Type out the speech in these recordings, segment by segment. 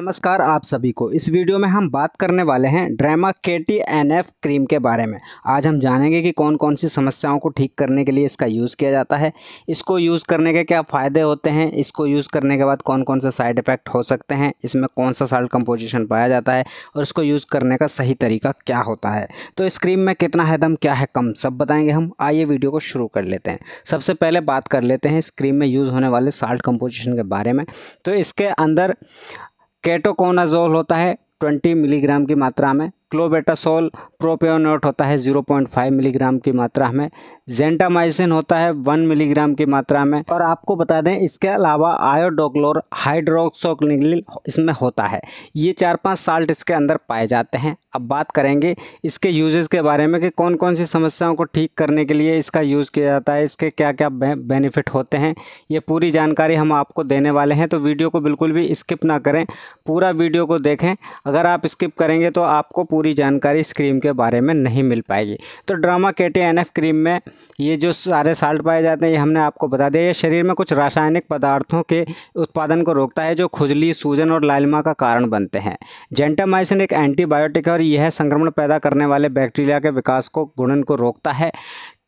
नमस्कार आप सभी को इस वीडियो में हम बात करने वाले हैं ड्रामा के टी एन एफ क्रीम के बारे में आज हम जानेंगे कि कौन कौन सी समस्याओं को ठीक करने के लिए इसका यूज़ किया जाता है इसको यूज़ करने के क्या फ़ायदे होते हैं इसको यूज़ करने के बाद कौन कौन से साइड इफ़ेक्ट हो सकते हैं इसमें कौन सा साल्ट कम्पोजिशन पाया जाता है और इसको यूज़ करने का सही तरीका क्या होता है तो इस क्रीम में कितना है दम क्या है कम सब बताएँगे हम आइए वीडियो को शुरू कर लेते हैं सबसे पहले बात कर लेते हैं इस क्रीम में यूज़ होने वाले साल्ट कम्पोजिशन के बारे में तो इसके अंदर कैटोकोनाजोल होता है ट्वेंटी मिलीग्राम की मात्रा में क्लोबेटासोल प्रोपेनोट होता है 0.5 मिलीग्राम की मात्रा में जेंटामाइसिन होता है 1 मिलीग्राम की मात्रा में और आपको बता दें इसके अलावा आयोडोक्लोर हाइड्रोक्सोक्लिनिल इसमें होता है ये चार पांच साल्ट इसके अंदर पाए जाते हैं अब बात करेंगे इसके यूजेस के बारे में कि कौन कौन सी समस्याओं को ठीक करने के लिए इसका यूज़ किया जाता है इसके क्या क्या बेनिफिट होते हैं ये पूरी जानकारी हम आपको देने वाले हैं तो वीडियो को बिल्कुल भी स्किप ना करें पूरा वीडियो को देखें अगर आप स्किप करेंगे तो आपको पूरी जानकारी इस क्रीम के बारे में नहीं मिल पाएगी तो ड्रामा के टी एन एफ क्रीम में ये जो सारे साल्ट पाए जाते हैं ये हमने आपको बता दिया ये शरीर में कुछ रासायनिक पदार्थों के उत्पादन को रोकता है जो खुजली सूजन और लालिमा का कारण बनते हैं जेंटामाइसिन एक एंटीबायोटिक है और यह संक्रमण पैदा करने वाले बैक्टीरिया के विकास को गुणन को रोकता है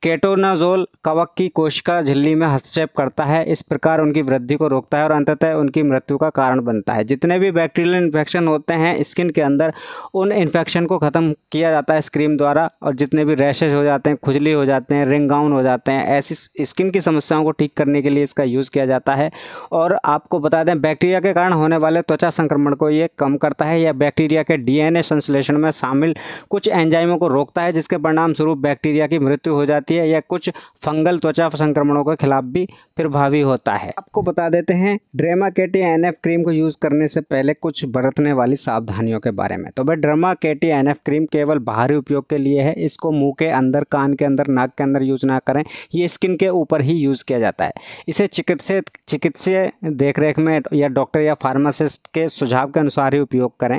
केटोनाजोल कवक की कोशिका झिल्ली में हस्तक्षेप करता है इस प्रकार उनकी वृद्धि को रोकता है और अंततः उनकी मृत्यु का कारण बनता है जितने भी बैक्टीरियल इन्फेक्शन होते हैं स्किन के अंदर उन इन्फेक्शन को ख़त्म किया जाता है स्क्रीम द्वारा और जितने भी रैशेज हो जाते हैं खुजली हो जाते हैं रिंग गाउन हो जाते हैं ऐसी स्किन की समस्याओं को ठीक करने के लिए इसका यूज़ किया जाता है और आपको बता दें बैक्टीरिया के कारण होने वाले त्वचा संक्रमण को ये कम करता है या बैक्टीरिया के डी संश्लेषण में शामिल कुछ एंजाइमों को रोकता है जिसके परिणाम स्वरूप बैक्टीरिया की मृत्यु हो जाती होती है या कुछ फंगल त्वचा संक्रमणों के खिलाफ भी प्रभावी होता है आपको बता देते हैं ड्रेमा केटी एन एफ क्रीम को यूज़ करने से पहले कुछ बरतने वाली सावधानियों के बारे में तो भाई ड्रेमा केटी एन एफ क्रीम केवल बाहरी उपयोग के लिए है इसको मुंह के अंदर कान के अंदर नाक के अंदर यूज़ ना करें ये स्किन के ऊपर ही यूज़ किया जाता है इसे चिकित्सित चिकित्सीय देखरेख में या डॉक्टर या फार्मासिस्ट के सुझाव के अनुसार ही उपयोग करें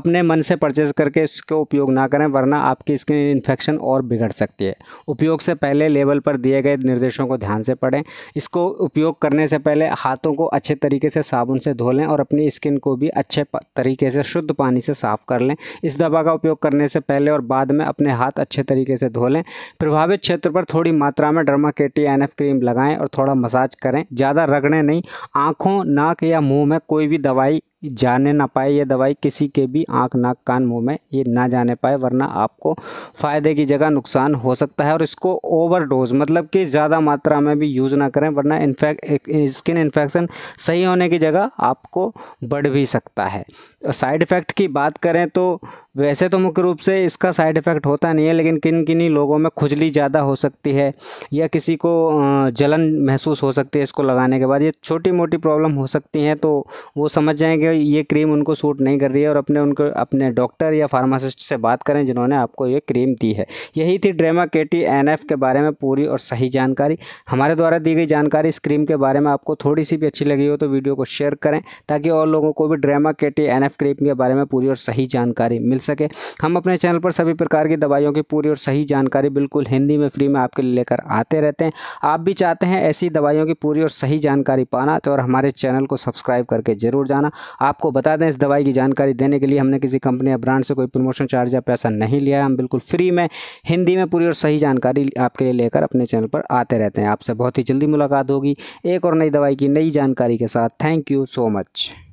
अपने मन से परचेज करके इसको उपयोग ना करें वरना आपकी स्किन इन्फेक्शन और बिगड़ सकती है उपयोग से से पहले लेवल पर दिए गए निर्देशों को ध्यान से पढ़ें इसको उपयोग करने से पहले हाथों को अच्छे तरीके से साबुन से धो लें और अपनी स्किन को भी अच्छे तरीके से शुद्ध पानी से साफ़ कर लें इस दवा का उपयोग करने से पहले और बाद में अपने हाथ अच्छे तरीके से धो लें प्रभावित क्षेत्र पर थोड़ी मात्रा में डर्मा के टी एन एफ क्रीम लगाएं और थोड़ा मसाज करें ज़्यादा रगड़ें नहीं आँखों नाक या मुँह में कोई भी दवाई जाने ना पाए ये दवाई किसी के भी आँख नाक कान मुंह में ये ना जाने पाए वरना आपको फ़ायदे की जगह नुकसान हो सकता है और इसको ओवर डोज मतलब कि ज़्यादा मात्रा में भी यूज़ ना करें वरना इन्फेक्ट स्किन इन्फेक्शन सही होने की जगह आपको बढ़ भी सकता है साइड इफ़ेक्ट की बात करें तो वैसे तो मुख्य रूप से इसका साइड इफ़ेक्ट होता नहीं है लेकिन किन ही लोगों में खुजली ज़्यादा हो सकती है या किसी को जलन महसूस हो सकती है इसको लगाने के बाद ये छोटी मोटी प्रॉब्लम हो सकती हैं तो वो समझ जाएँगे है ये क्रीम उनको सूट नहीं कर रही है और अपने उनको अपने डॉक्टर या फार्मासिस्ट से बात करें जिन्होंने आपको ये क्रीम दी है यही थी ड्रेमा के टी एन एफ के बारे में पूरी और सही जानकारी हमारे द्वारा दी गई जानकारी इस क्रीम के बारे में आपको थोड़ी सी भी अच्छी लगी हो तो वीडियो को शेयर करें ताकि और लोगों को भी ड्रेमा के टी एन एफ क्रीम के बारे में पूरी और सही जानकारी मिल सके हम अपने चैनल पर सभी प्रकार की दवाइयों की पूरी और सही जानकारी बिल्कुल हिंदी में फ्री में आपके लिए लेकर आते रहते हैं आप भी चाहते हैं ऐसी दवाइयों की पूरी और सही जानकारी पाना तो और हमारे चैनल को सब्सक्राइब करके ज़रूर जाना आपको बता दें इस दवाई की जानकारी देने के लिए हमने किसी कंपनी या ब्रांड से कोई प्रमोशन चार्ज या पैसा नहीं लिया है हम बिल्कुल फ्री में हिंदी में पूरी और सही जानकारी आपके लिए लेकर अपने चैनल पर आते रहते हैं आपसे बहुत ही जल्दी मुलाकात होगी एक और नई दवाई की नई जानकारी के साथ थैंक यू सो मच